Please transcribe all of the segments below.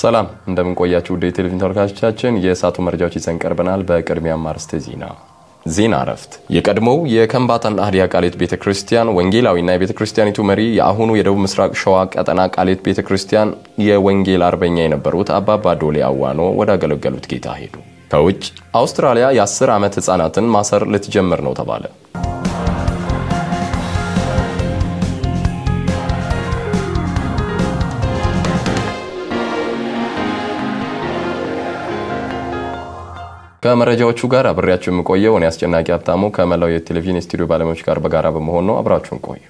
ሰላም እንደምንቆያችሁ ውድ የቴሌቪዥን ተመልካቾቻችን፣ የእሳቱ መረጃዎች ይዘን ቀርበናል። በቅድሚያም አርዕስተ ዜና ዜና ረፍት የቀድሞው የከምባታና አህዲያ ቃሌት ቤተ ክርስቲያን ወንጌላዊና የቤተ ክርስቲያኒቱ መሪ የአሁኑ የደቡብ ምስራቅ ሸዋ ቀጠና ቃሌት ቤተ ክርስቲያን የወንጌል አርበኛ የነበሩት አባባ ዶሌ አዋኖ ወዳገለገሉት ጌታ ሄዱ። ከውጭ አውስትራሊያ የ10 ዓመት ሕፃናትን ማሰር ልትጀምር ነው ተባለ። ከመረጃዎቹ ጋር አብሬያቸው የምቆየው እኔ አስጨናቂ ሀብታሙ ከመላው የቴሌቪዥን ስቱዲዮ ባለሙያዎች ጋር በጋራ በመሆን ነው። አብራችሁን ቆዩ።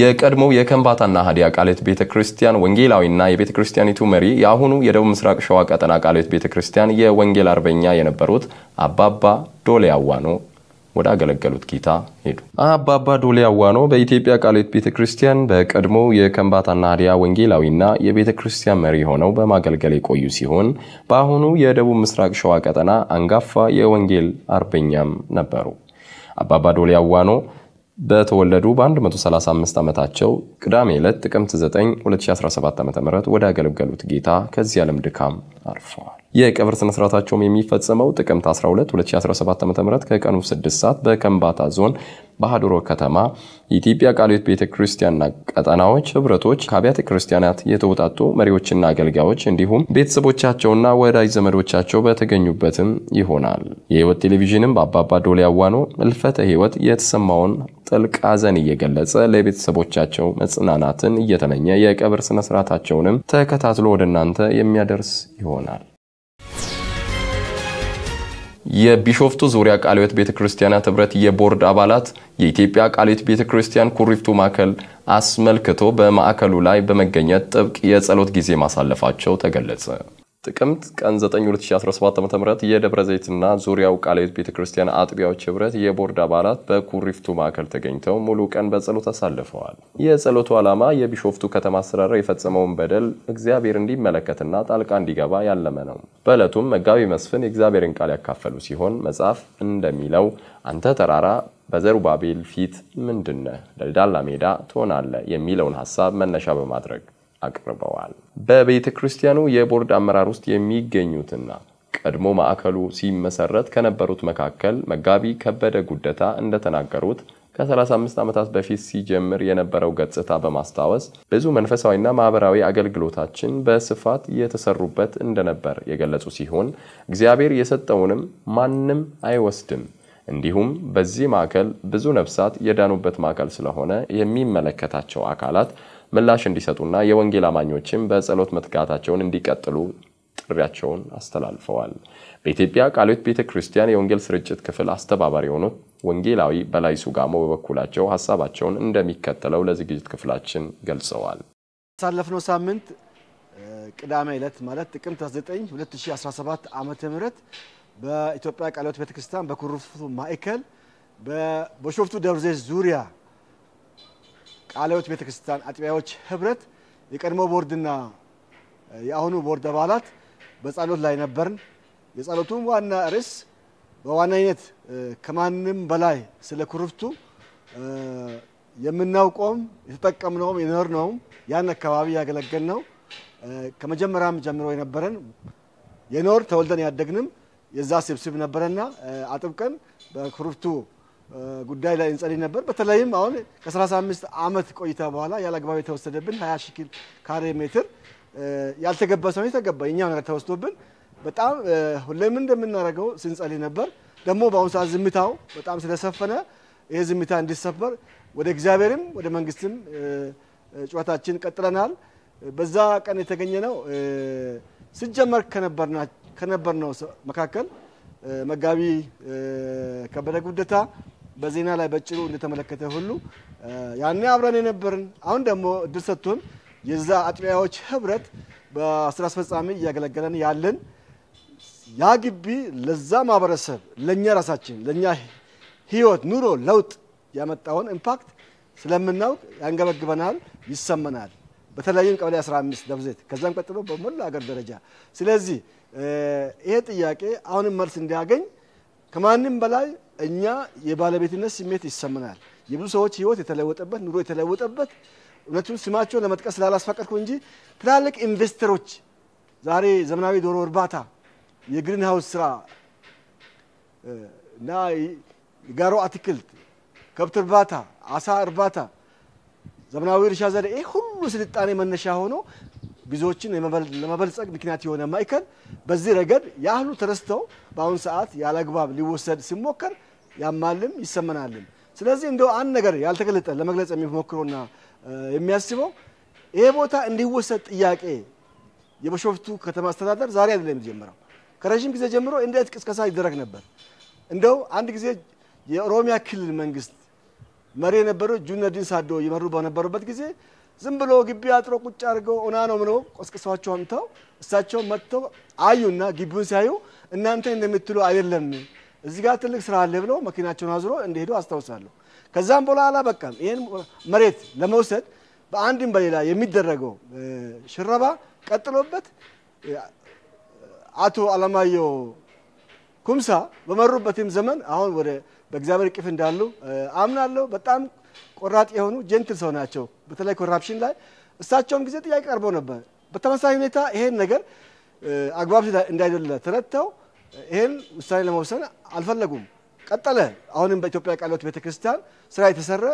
የቀድሞው የከንባታና ሀዲያ ቃሌት ቤተ ክርስቲያን ወንጌላዊና የቤተ ክርስቲያኒቱ መሪ የአሁኑ የደቡብ ምስራቅ ሸዋ ቀጠና ቃሌት ቤተ ክርስቲያን የወንጌል አርበኛ የነበሩት አባባ ዶሌ አዋኖ ወደ አገለገሉት ጌታ ሄዱ። አባባ ዶሌ አዋኖ በኢትዮጵያ ቃሌት ቤተ ክርስቲያን በቀድሞ የከንባታና አዲያ ወንጌላዊና የቤተ ክርስቲያን መሪ ሆነው በማገልገል የቆዩ ሲሆን በአሁኑ የደቡብ ምስራቅ ሸዋ ቀጠና አንጋፋ የወንጌል አርበኛም ነበሩ። አባባ ዶሌ አዋኖ በተወለዱ በ135 ዓመታቸው ቅዳሜ ዕለት ጥቅምት 9 2017 ዓ.ም ወደ አገለገሉት ጌታ ከዚህ ዓለም ድካም አርፈዋል። የቀብር ስነስርዓታቸውም የሚፈጸመው ጥቅምት 12 2017 ዓ ም ከቀኑ 6 ሰዓት በከምባታ ዞን ባህዶሮ ከተማ የኢትዮጵያ ቃለ ሕይወት ቤተ ክርስቲያንና ቀጠናዎች ህብረቶች ከአብያተ ክርስቲያናት የተውጣጡ መሪዎችና አገልጋዮች እንዲሁም ቤተሰቦቻቸውና ወዳጅ ዘመዶቻቸው በተገኙበትም ይሆናል። የህይወት ቴሌቪዥንም በአባባ ዶሌ አዋኖ እልፈተ ህይወት የተሰማውን ጥልቅ ሐዘን እየገለጸ ለቤተሰቦቻቸው መጽናናትን እየተመኘ የቀብር ስነስርዓታቸውንም ተከታትሎ ወደ እናንተ የሚያደርስ ይሆናል። የቢሾፍቱ ዙሪያ ቃለ ሕይወት ቤተ ክርስቲያናት የቦርድ አባላት የኢትዮጵያ ቃለ ሕይወት ቤተ ክርስቲያን ኩሪፍቱ ማዕከል አስመልክቶ በማዕከሉ ላይ በመገኘት ጥብቅ የጸሎት ጊዜ ማሳለፋቸው ተገለጸ። ጥቅምት ቀን 9 2017 ዓ.ም የደብረ ዘይትና ዙሪያው ቃሌት ቤተ ክርስቲያን አጥቢያዎች ህብረት የቦርድ አባላት በኩሪፍቱ ማዕከል ተገኝተው ሙሉ ቀን በጸሎት አሳልፈዋል። የጸሎቱ ዓላማ የቢሾፍቱ ከተማ አስተዳደር የፈጸመውን በደል እግዚአብሔር እንዲመለከትና ጣልቃ እንዲገባ ያለመ ነው። በዕለቱም መጋቢ መስፍን የእግዚአብሔርን ቃል ያካፈሉ ሲሆን መጽሐፍ እንደሚለው አንተ ተራራ በዘሩባቤል ፊት ምንድነህ ለዳላ ሜዳ ትሆናለህ የሚለውን ሀሳብ መነሻ በማድረግ አቅርበዋል። በቤተ ክርስቲያኑ የቦርድ አመራር ውስጥ የሚገኙትና ቀድሞ ማዕከሉ ሲመሰረት ከነበሩት መካከል መጋቢ ከበደ ጉደታ እንደተናገሩት ከ35 ዓመታት በፊት ሲጀምር የነበረው ገጽታ በማስታወስ ብዙ መንፈሳዊና ማህበራዊ አገልግሎታችን በስፋት የተሰሩበት እንደነበር የገለጹ ሲሆን እግዚአብሔር የሰጠውንም ማንም አይወስድም። እንዲሁም በዚህ ማዕከል ብዙ ነፍሳት የዳኑበት ማዕከል ስለሆነ የሚመለከታቸው አካላት ምላሽ እንዲሰጡና የወንጌል አማኞችም በጸሎት መትጋታቸውን እንዲቀጥሉ ጥሪያቸውን አስተላልፈዋል። በኢትዮጵያ ቃልዮት ቤተ ክርስቲያን የወንጌል ስርጭት ክፍል አስተባባሪ የሆኑት ወንጌላዊ በላይ ሱጋሞ በበኩላቸው ሀሳባቸውን እንደሚከተለው ለዝግጅት ክፍላችን ገልጸዋል። ያሳለፍነው ሳምንት ቅዳሜ ዕለት ማለት ጥቅምት 9 2017 ዓ ም በኢትዮጵያ ቃልዮት ቤተክርስቲያን በኩርፍቱ ማዕከል በሾፍቱ ደብረ ዘይት ዙሪያ ቃለ ሕይወት ቤተክርስቲያን አጥቢያዎች ህብረት የቀድሞ ቦርድና የአሁኑ ቦርድ አባላት በጸሎት ላይ ነበርን። የጸሎቱም ዋና ርዕስ በዋናነት ከማንም በላይ ስለ ኩርፍቱ የምናውቀውም የተጠቀምነውም የኖርነውም ያን አካባቢ ያገለገልነው ከመጀመሪያም ጀምሮ የነበረን የኖር ተወልደን ያደግንም የዛ ስብስብ ነበረና አጥብቀን በኩርፍቱ ጉዳይ ላይ እንጸልይ ነበር። በተለይም አሁን ከ35 ዓመት ቆይታ በኋላ ያለ አግባብ የተወሰደብን 20 ሺህ ካሬ ሜትር ያልተገባ ሰው የተገባ የኛው ነገር ተወስዶብን በጣም ሁሌም እንደምናደርገው ስንጸልይ ነበር። ደግሞ በአሁኑ ሰዓት ዝምታው በጣም ስለሰፈነ ይህ ዝምታ እንዲሰበር ወደ እግዚአብሔርም ወደ መንግስትም ጨዋታችን ቀጥለናል። በዛ ቀን የተገኘ ነው ስጀመር ከነበርነው መካከል መጋቢ ከበደ ጉደታ በዜና ላይ በጭሩ እንደተመለከተ ሁሉ ያኔ አብረን የነበርን አሁን ደግሞ እድል ሰጥቶን የዛ አጥቢያዎች ህብረት በስራ አስፈጻሚ እያገለገለን ያለን ያ ግቢ ለዛ ማህበረሰብ ለእኛ ራሳችን ለእኛ ህይወት፣ ኑሮ ለውጥ ያመጣውን ኢምፓክት ስለምናውቅ ያንገበግበናል፣ ይሰመናል። በተለይም ቀበሌ 15 ደብዘት ከዛም ቀጥሎ በሞላ ሀገር ደረጃ። ስለዚህ ይሄ ጥያቄ አሁንም መልስ እንዲያገኝ ከማንም በላይ እኛ የባለቤትነት ስሜት ይሰምናል። የብዙ ሰዎች ህይወት የተለወጠበት ኑሮ የተለወጠበት እውነቱን ስማቸውን ለመጥቀስ ስላላስፈቀድኩ እንጂ ትላልቅ ኢንቨስተሮች ዛሬ ዘመናዊ ዶሮ እርባታ፣ የግሪን ሃውስ ስራ እና የጋሮ አትክልት፣ ከብት እርባታ፣ አሳ እርባታ፣ ዘመናዊ እርሻ ዘዴ ይህ ሁሉ ስልጣኔ መነሻ ሆኖ ብዙዎችን ለመበልጸግ ምክንያት የሆነ ማዕከል በዚህ ረገድ ያህሉ ተረስተው በአሁኑ ሰዓት ያለ አግባብ ሊወሰድ ሲሞከር ያማልም ይሰመናልም። ስለዚህ እንደው አንድ ነገር ያልተገለጠ ለመግለጽ የሚሞክረውና የሚያስበው ይሄ ቦታ እንዲወሰድ ጥያቄ የቢሾፍቱ ከተማ አስተዳደር ዛሬ አይደለም የሚጀምረው። ከረዥም ጊዜ ጀምሮ እንዴት ቅስቀሳ ይደረግ ነበር። እንደው አንድ ጊዜ የኦሮሚያ ክልል መንግስት መሪ የነበረው ጁነዲን ሳዶ ይመሩ በነበሩበት ጊዜ ዝም ብሎ ግቢ አጥሮ ቁጭ አድርገው ኦና ነው ምኖ ቆስቅሰዋቸው አምተው እሳቸው መጥተው አዩና ግቢውን ሲያዩ እናንተ እንደምትሉ አይደለም እዚህ ጋር ትልቅ ስራ አለ ብለው መኪናቸውን አዙሮ እንደሄዱ አስታውሳለሁ። ከዛም በኋላ በቃ ይህን መሬት ለመውሰድ በአንድም በሌላ የሚደረገው ሽረባ ቀጥሎበት አቶ አለማየሁ ኩምሳ በመሩበትም ዘመን አሁን ወደ በእግዚአብሔር ቅፍ እንዳሉ አምናለሁ። በጣም ቆራጥ የሆኑ ጀንትል ሰው ናቸው፣ በተለይ ኮራፕሽን ላይ እሳቸውም ጊዜ ጥያቄ ቀርቦ ነበር። በተመሳሳይ ሁኔታ ይሄን ነገር አግባብ እንዳይደለ ተረድተው ይህን ውሳኔ ለመወሰን አልፈለጉም። ቀጠለ። አሁንም በኢትዮጵያ ቃልዮት ቤተክርስቲያን ስራ የተሰራ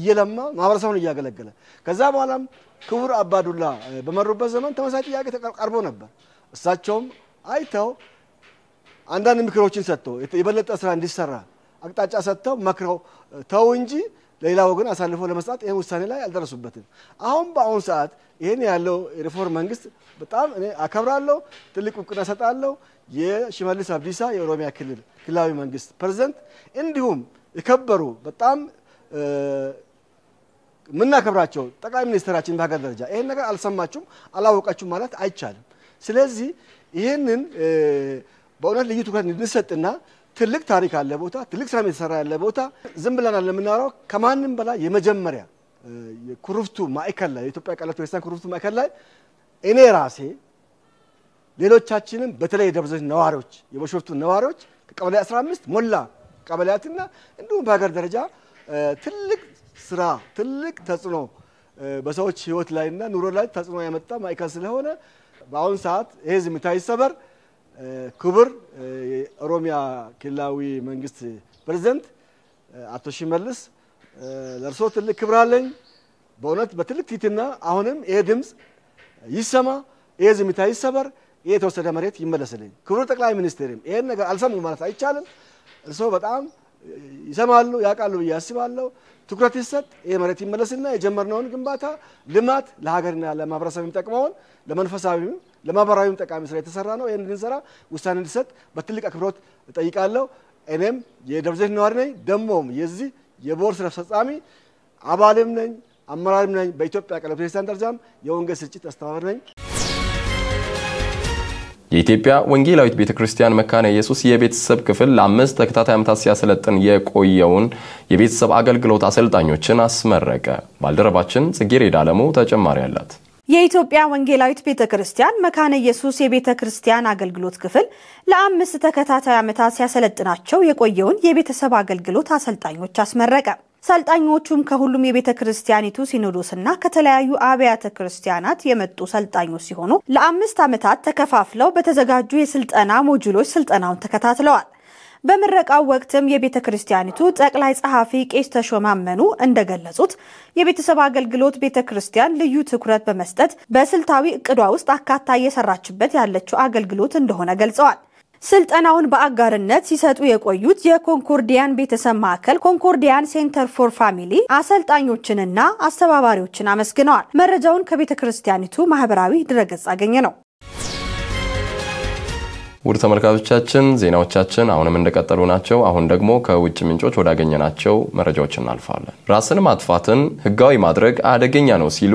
እየለማ ማህበረሰቡን እያገለገለ ከዛ በኋላም ክቡር አባዱላ በመሩበት ዘመን ተመሳሳይ ጥያቄ ቀርቦ ነበር። እሳቸውም አይተው አንዳንድ ምክሮችን ሰጥተው የበለጠ ስራ እንዲሰራ አቅጣጫ ሰጥተው መክረው ተው እንጂ ለሌላ ወገን አሳልፎ ለመስጣት ይህን ውሳኔ ላይ አልደረሱበትም። አሁን በአሁኑ ሰዓት ይህን ያለው ሪፎርም መንግስት በጣም እኔ አከብራለሁ፣ ትልቅ እውቅና ሰጣለሁ። የሽመልስ አብዲሳ የኦሮሚያ ክልል ክልላዊ መንግስት ፕሬዚደንት፣ እንዲሁም የከበሩ በጣም የምናከብራቸው ጠቅላይ ሚኒስትራችን በሀገር ደረጃ ይህን ነገር አልሰማችሁም፣ አላወቃችሁም ማለት አይቻልም። ስለዚህ ይህንን በእውነት ልዩ ትኩረት እንድንሰጥና ትልቅ ታሪክ አለ ቦታ፣ ትልቅ ስራ የተሰራ ያለ ቦታ ዝም ብለናል ለምናወራው ከማንም በላይ የመጀመሪያ የኩርፍቱ ማዕከል ላይ የኢትዮጵያ ቃላት ቤተክርስቲያን ኩርፍቱ ማዕከል ላይ እኔ ራሴ ሌሎቻችንም በተለይ የደብረዘይት ነዋሪዎች የበሾፍቱ ነዋሪዎች ከቀበሌ 15 ሞላ ቀበሌያትና እንዲሁም በሀገር ደረጃ ትልቅ ስራ ትልቅ ተጽዕኖ በሰዎች ህይወት ላይና ኑሮ ላይ ተጽዕኖ ያመጣ ማዕከል ስለሆነ በአሁኑ ሰዓት ይሄ ዝምታ ይሰበር። ክቡር ኦሮሚያ ክልላዊ መንግስት ፕሬዝዳንት አቶ ሽመልስ ለእርሶ ትልቅ ክብር አለኝ። በእውነት በትልቅ ፊትና አሁንም ይሄ ድምፅ ይሰማ፣ ይሄ ዝምታ ይሰበር፣ ይሄ የተወሰደ መሬት ይመለስልኝ። ክቡር ጠቅላይ ሚኒስትርም ይሄን ነገር አልሰሙ ማለት አይቻልም። እርሶ በጣም ይሰማሉ፣ ያውቃሉ ብዬ አስባለሁ። ትኩረት ይሰጥ፣ ይሄ መሬት ይመለስና የጀመርነውን ግንባታ ልማት ለሀገርና ለማህበረሰብ የሚጠቅመውን ለመንፈሳዊም ለማህበራዊም ጠቃሚ ስራ የተሰራ ነው። ይህን እንድንሰራ ውሳኔ እንዲሰጥ በትልቅ አክብሮት እጠይቃለሁ። እኔም የደብረ ዘይት ነዋሪ ነኝ፣ ደግሞም የዚህ የቦርድ ስራ አስፈጻሚ አባልም ነኝ፣ አመራርም ነኝ። በኢትዮጵያ ቀለም ቤተክርስቲያን ደረጃም የወንጌል ስርጭት አስተባባሪ ነኝ። የኢትዮጵያ ወንጌላዊት ቤተ ክርስቲያን መካነ ኢየሱስ የቤተሰብ ክፍል ለአምስት ተከታታይ ዓመታት ሲያሰለጥን የቆየውን የቤተሰብ አገልግሎት አሰልጣኞችን አስመረቀ። ባልደረባችን ጽጌሬዳ አለሙ ተጨማሪ አላት። የኢትዮጵያ ወንጌላዊት ቤተ ክርስቲያን መካነ ኢየሱስ የቤተ ክርስቲያን አገልግሎት ክፍል ለአምስት ተከታታይ ዓመታት ሲያሰለጥናቸው የቆየውን የቤተሰብ አገልግሎት አሰልጣኞች አስመረቀ። ሰልጣኞቹም ከሁሉም የቤተ ክርስቲያኒቱ ሲኖዶስና ከተለያዩ አብያተ ክርስቲያናት የመጡ ሰልጣኞች ሲሆኑ ለአምስት ዓመታት ተከፋፍለው በተዘጋጁ የስልጠና ሞጁሎች ስልጠናውን ተከታትለዋል። በምረቃው ወቅትም የቤተ ክርስቲያኒቱ ጠቅላይ ጸሐፊ ቄስ ተሾማመኑ እንደገለጹት የቤተሰብ አገልግሎት ቤተ ክርስቲያን ልዩ ትኩረት በመስጠት በስልታዊ እቅዷ ውስጥ አካታ እየሰራችበት ያለችው አገልግሎት እንደሆነ ገልጸዋል። ስልጠናውን በአጋርነት ሲሰጡ የቆዩት የኮንኮርዲያን ቤተሰብ ማዕከል ኮንኮርዲያን ሴንተር ፎር ፋሚሊ አሰልጣኞችንና አስተባባሪዎችን አመስግነዋል። መረጃውን ከቤተ ክርስቲያኒቱ ማህበራዊ ድረገጽ አገኘ ነው። ውድ ተመልካቾቻችን ዜናዎቻችን አሁንም እንደቀጠሉ ናቸው። አሁን ደግሞ ከውጭ ምንጮች ወዳገኘናቸው መረጃዎች እናልፋለን። ራስን ማጥፋትን ህጋዊ ማድረግ አደገኛ ነው ሲሉ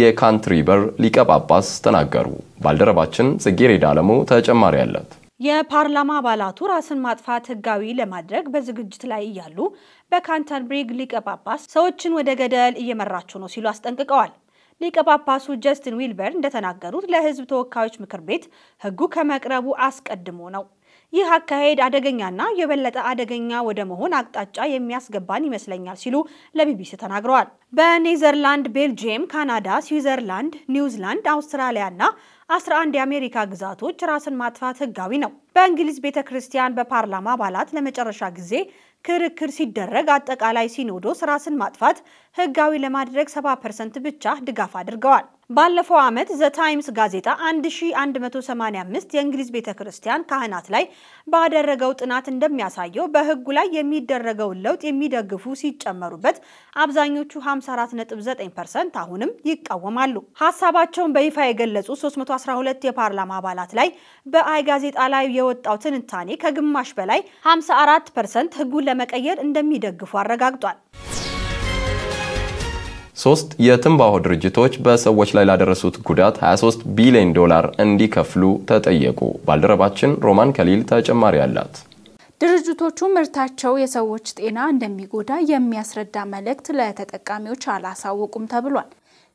የካንትሪበር ሊቀ ጳጳስ ተናገሩ። ባልደረባችን ጽጌሬዳ አለሙ ተጨማሪ አለት። የፓርላማ አባላቱ ራስን ማጥፋት ህጋዊ ለማድረግ በዝግጅት ላይ እያሉ በካንተርብሪግ ሊቀ ጳጳስ ሰዎችን ወደ ገደል እየመራችሁ ነው ሲሉ አስጠንቅቀዋል። ሊቀ ጳጳሱ ጀስትን ዊልበር እንደተናገሩት ለሕዝብ ተወካዮች ምክር ቤት ሕጉ ከመቅረቡ አስቀድሞ ነው። ይህ አካሄድ አደገኛና የበለጠ አደገኛ ወደ መሆን አቅጣጫ የሚያስገባን ይመስለኛል ሲሉ ለቢቢሲ ተናግረዋል። በኔዘርላንድ፣ ቤልጅየም፣ ካናዳ፣ ስዊዘርላንድ፣ ኒውዚላንድ፣ አውስትራሊያና 11 የአሜሪካ ግዛቶች ራስን ማጥፋት ህጋዊ ነው። በእንግሊዝ ቤተ ክርስቲያን በፓርላማ አባላት ለመጨረሻ ጊዜ ክርክር ሲደረግ አጠቃላይ ሲኖዶስ ራስን ማጥፋት ህጋዊ ለማድረግ 70 ፐርሰንት ብቻ ድጋፍ አድርገዋል። ባለፈው ዓመት ዘ ታይምስ ጋዜጣ 1185 የእንግሊዝ ቤተ ክርስቲያን ካህናት ላይ ባደረገው ጥናት እንደሚያሳየው በህጉ ላይ የሚደረገውን ለውጥ የሚደግፉ ሲጨመሩበት አብዛኞቹ 54.9% አሁንም ይቃወማሉ። ሀሳባቸውን በይፋ የገለጹ 312 የፓርላማ አባላት ላይ በአይ ጋዜጣ ላይ የወጣው ትንታኔ ከግማሽ በላይ 54% ህጉን ለመቀየር እንደሚደግፉ አረጋግጧል። ሶስት የትንባሆ ድርጅቶች በሰዎች ላይ ላደረሱት ጉዳት 23 ቢሊዮን ዶላር እንዲከፍሉ ተጠየቁ። ባልደረባችን ሮማን ከሊል ተጨማሪ አላት። ድርጅቶቹ ምርታቸው የሰዎች ጤና እንደሚጎዳ የሚያስረዳ መልእክት ለተጠቃሚዎች አላሳወቁም ተብሏል።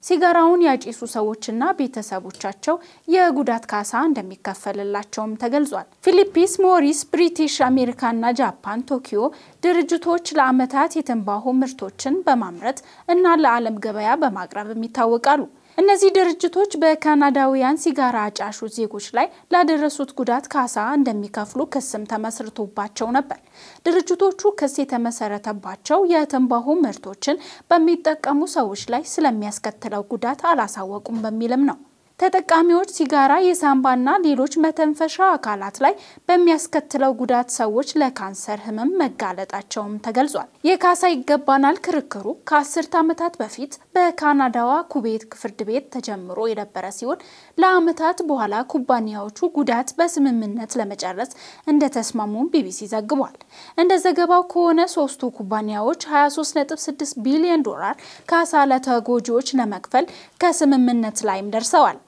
ሲጋራውን ያጭሱ ሰዎችና ቤተሰቦቻቸው የጉዳት ካሳ እንደሚከፈልላቸውም ተገልጿል። ፊሊፒንስ፣ ሞሪስ፣ ብሪቲሽ አሜሪካና ጃፓን ቶኪዮ ድርጅቶች ለዓመታት የትንባሆ ምርቶችን በማምረት እና ለዓለም ገበያ በማቅረብም ይታወቃሉ። እነዚህ ድርጅቶች በካናዳውያን ሲጋራ አጫሹ ዜጎች ላይ ላደረሱት ጉዳት ካሳ እንደሚከፍሉ ክስም ተመስርቶባቸው ነበር። ድርጅቶቹ ክስ የተመሰረተባቸው የትንባሆ ምርቶችን በሚጠቀሙ ሰዎች ላይ ስለሚያስከትለው ጉዳት አላሳወቁም በሚልም ነው። ተጠቃሚዎች ሲጋራ የሳምባና ሌሎች መተንፈሻ አካላት ላይ በሚያስከትለው ጉዳት ሰዎች ለካንሰር ህመም መጋለጣቸውም ተገልጿል። የካሳ ይገባናል ክርክሩ ከአስርት ዓመታት በፊት በካናዳዋ ኩቤት ፍርድ ቤት ተጀምሮ የነበረ ሲሆን ለዓመታት በኋላ ኩባንያዎቹ ጉዳት በስምምነት ለመጨረስ እንደተስማሙም ቢቢሲ ዘግቧል። እንደ ዘገባው ከሆነ ሶስቱ ኩባንያዎች 23.6 ቢሊዮን ዶላር ካሳ ለተጎጂዎች ለመክፈል ከስምምነት ላይም ደርሰዋል።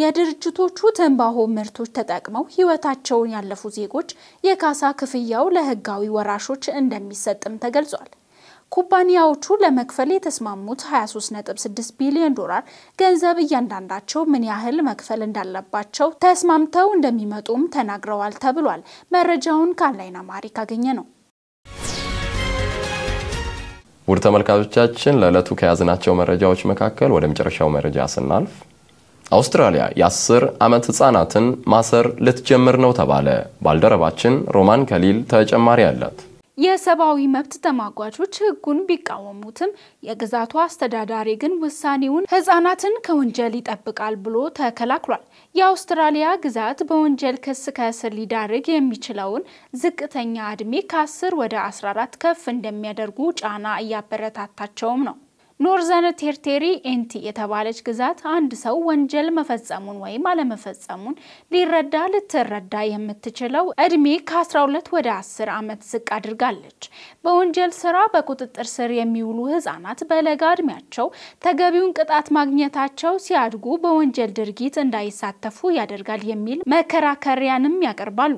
የድርጅቶቹ ትንባሆ ምርቶች ተጠቅመው ሕይወታቸውን ያለፉ ዜጎች የካሳ ክፍያው ለህጋዊ ወራሾች እንደሚሰጥም ተገልጿል። ኩባንያዎቹ ለመክፈል የተስማሙት 23.6 ቢሊዮን ዶላር ገንዘብ እያንዳንዳቸው ምን ያህል መክፈል እንዳለባቸው ተስማምተው እንደሚመጡም ተናግረዋል ተብሏል። መረጃውን ከአንላይን አማሪክ አገኘ ነው። ውድ ተመልካቾቻችን ለዕለቱ ከያዝናቸው መረጃዎች መካከል ወደ መጨረሻው መረጃ ስናልፍ አውስትራሊያ የአስር ዓመት ሕፃናትን ማሰር ልትጀምር ነው ተባለ። ባልደረባችን ሮማን ከሊል ተጨማሪ አላት። የሰብአዊ መብት ተሟጋቾች ህጉን ቢቃወሙትም የግዛቱ አስተዳዳሪ ግን ውሳኔውን ህጻናትን ከወንጀል ይጠብቃል ብሎ ተከላክሏል። የአውስትራሊያ ግዛት በወንጀል ክስ ከእስር ሊዳርግ የሚችለውን ዝቅተኛ አድሜ ከ10 ወደ 14 ከፍ እንደሚያደርጉ ጫና እያበረታታቸውም ነው። ኖርዘን ቴርቴሪ ኤንቲ የተባለች ግዛት አንድ ሰው ወንጀል መፈጸሙን ወይም አለመፈጸሙን ሊረዳ ልትረዳ የምትችለው እድሜ ከ12 ወደ 10 ዓመት ዝቅ አድርጋለች። በወንጀል ስራ በቁጥጥር ስር የሚውሉ ህጻናት በለጋ እድሜያቸው ተገቢውን ቅጣት ማግኘታቸው ሲያድጉ በወንጀል ድርጊት እንዳይሳተፉ ያደርጋል የሚል መከራከሪያንም ያቀርባሉ።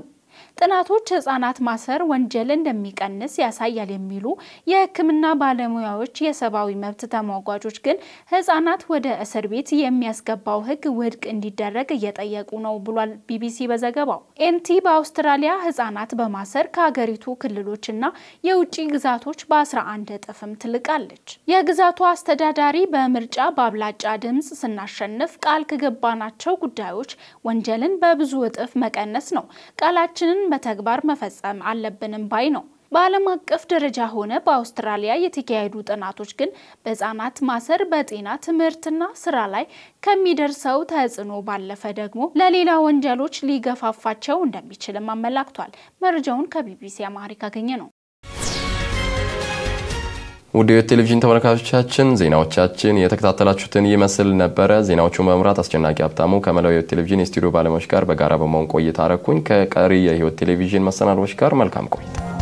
ጥናቶች ህጻናት ማሰር ወንጀል እንደሚቀንስ ያሳያል የሚሉ የሕክምና ባለሙያዎች፣ የሰብአዊ መብት ተሟጓቾች ግን ህጻናት ወደ እስር ቤት የሚያስገባው ሕግ ውድቅ እንዲደረግ እየጠየቁ ነው ብሏል ቢቢሲ በዘገባው። ኤንቲ በአውስትራሊያ ህጻናት በማሰር ከሀገሪቱ ክልሎችና የውጭ ግዛቶች በ11 እጥፍም ትልቃለች። የግዛቱ አስተዳዳሪ በምርጫ በአብላጫ ድምፅ ስናሸንፍ ቃል ከገባናቸው ጉዳዮች ወንጀልን በብዙ እጥፍ መቀነስ ነው ቃላችንን በተግባር መፈጸም አለብንም ባይ ነው። በዓለም አቀፍ ደረጃ ሆነ በአውስትራሊያ የተካሄዱ ጥናቶች ግን በህጻናት ማሰር በጤና ትምህርትና ስራ ላይ ከሚደርሰው ተጽዕኖ ባለፈ ደግሞ ለሌላ ወንጀሎች ሊገፋፋቸው እንደሚችልም አመላክቷል። መረጃውን ከቢቢሲ አማሪክ ያገኘ ነው። ውድ የቴሌቪዥን ተመልካቾቻችን ዜናዎቻችን የተከታተላችሁትን ይመስል ነበረ። ዜናዎቹን መምራት አስጨናቂ ሀብታሙ ከመላው የህይወት ቴሌቪዥን የስቱዲዮ ባለሙያዎች ጋር በጋራ በመሆን ቆይታ አረኩኝ። ከቀሪ የህይወት ቴሌቪዥን መሰናዶዎች ጋር መልካም ቆይታ